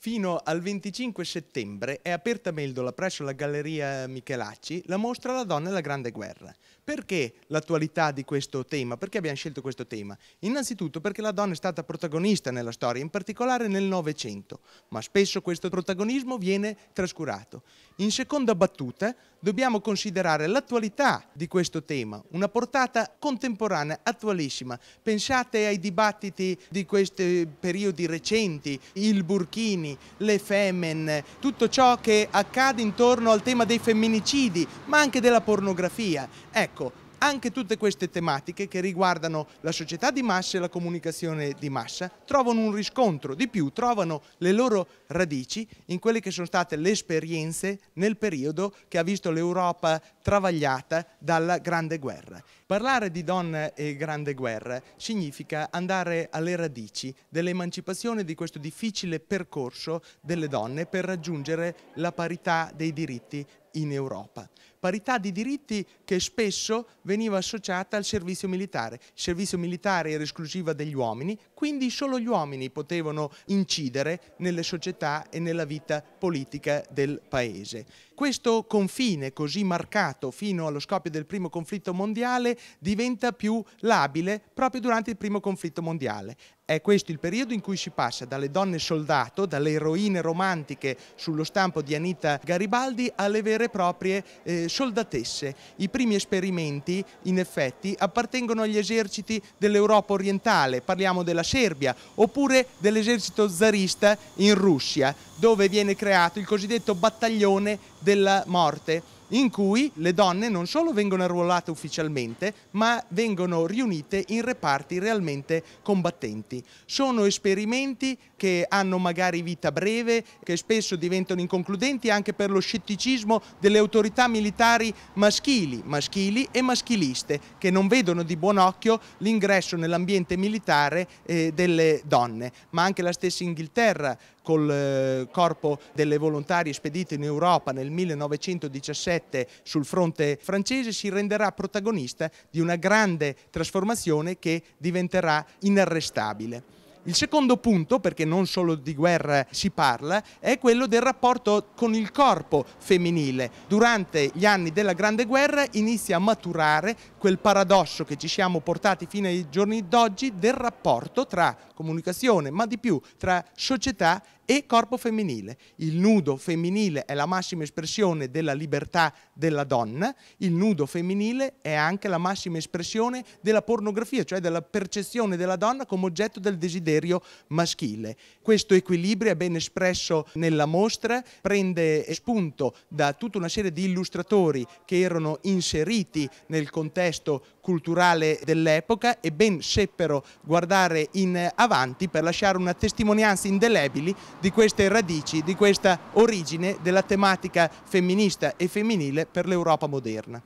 Fino al 25 settembre è aperta Meldola presso la Galleria Michelacci la mostra La donna e la grande guerra. Perché l'attualità di questo tema? Perché abbiamo scelto questo tema? Innanzitutto perché la donna è stata protagonista nella storia, in particolare nel Novecento, ma spesso questo protagonismo viene trascurato. In seconda battuta, dobbiamo considerare l'attualità di questo tema, una portata contemporanea, attualissima. Pensate ai dibattiti di questi periodi recenti, il Burkini, le Femen, tutto ciò che accade intorno al tema dei femminicidi, ma anche della pornografia. Ecco, anche tutte queste tematiche che riguardano la società di massa e la comunicazione di massa trovano un riscontro, di più trovano le loro radici in quelle che sono state le esperienze nel periodo che ha visto l'Europa travagliata dalla Grande Guerra. Parlare di donna e Grande Guerra significa andare alle radici dell'emancipazione di questo difficile percorso delle donne per raggiungere la parità dei diritti in Europa parità di diritti che spesso veniva associata al servizio militare. Il servizio militare era esclusiva degli uomini, quindi solo gli uomini potevano incidere nelle società e nella vita politica del paese. Questo confine così marcato fino allo scoppio del primo conflitto mondiale diventa più labile proprio durante il primo conflitto mondiale. È questo il periodo in cui si passa dalle donne soldato, dalle eroine romantiche sullo stampo di Anita Garibaldi alle vere e proprie eh, soldatesse. I primi esperimenti, in effetti, appartengono agli eserciti dell'Europa orientale, parliamo della Serbia, oppure dell'esercito zarista in Russia, dove viene creato il cosiddetto battaglione della morte in cui le donne non solo vengono arruolate ufficialmente, ma vengono riunite in reparti realmente combattenti. Sono esperimenti che hanno magari vita breve, che spesso diventano inconcludenti anche per lo scetticismo delle autorità militari maschili, maschili e maschiliste, che non vedono di buon occhio l'ingresso nell'ambiente militare eh, delle donne. Ma anche la stessa Inghilterra col eh, corpo delle volontarie spedite in Europa nel 1917 sul fronte francese si renderà protagonista di una grande trasformazione che diventerà inarrestabile. Il secondo punto, perché non solo di guerra si parla, è quello del rapporto con il corpo femminile. Durante gli anni della Grande Guerra inizia a maturare quel paradosso che ci siamo portati fino ai giorni d'oggi del rapporto tra comunicazione, ma di più tra società e corpo femminile. Il nudo femminile è la massima espressione della libertà della donna, il nudo femminile è anche la massima espressione della pornografia, cioè della percezione della donna come oggetto del desiderio maschile. Questo equilibrio è ben espresso nella mostra, prende spunto da tutta una serie di illustratori che erano inseriti nel contesto culturale dell'epoca e ben seppero guardare in avanti per lasciare una testimonianza indelebile di queste radici, di questa origine della tematica femminista e femminile per l'Europa moderna.